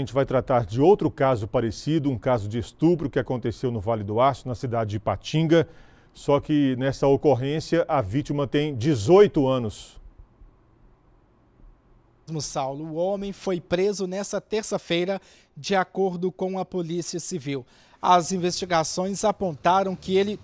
A gente vai tratar de outro caso parecido, um caso de estupro que aconteceu no Vale do Aço, na cidade de Patinga. Só que nessa ocorrência a vítima tem 18 anos. Saulo, o homem foi preso nesta terça-feira, de acordo com a Polícia Civil. As investigações apontaram que ele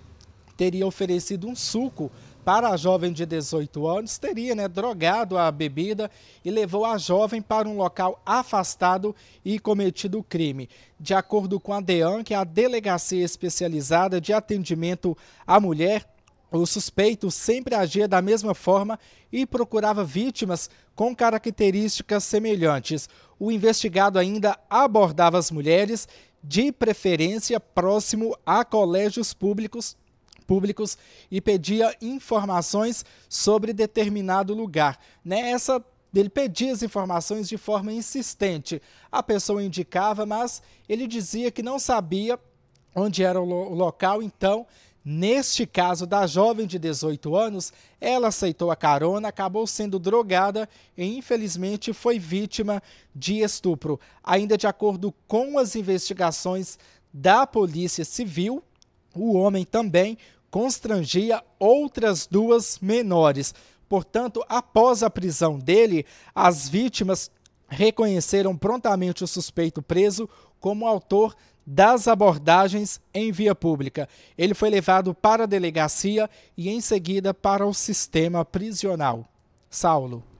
teria oferecido um suco para a jovem de 18 anos, teria né, drogado a bebida e levou a jovem para um local afastado e cometido o crime. De acordo com a DEAN, que é a Delegacia Especializada de Atendimento à Mulher, o suspeito sempre agia da mesma forma e procurava vítimas com características semelhantes. O investigado ainda abordava as mulheres, de preferência próximo a colégios públicos públicos e pedia informações sobre determinado lugar. Nessa né? ele pedia as informações de forma insistente. A pessoa indicava, mas ele dizia que não sabia onde era o local, então Neste caso da jovem de 18 anos, ela aceitou a carona, acabou sendo drogada e infelizmente foi vítima de estupro. Ainda de acordo com as investigações da Polícia Civil, o homem também constrangia outras duas menores. Portanto, após a prisão dele, as vítimas reconheceram prontamente o suspeito preso como autor das abordagens em via pública. Ele foi levado para a delegacia e em seguida para o sistema prisional. Saulo.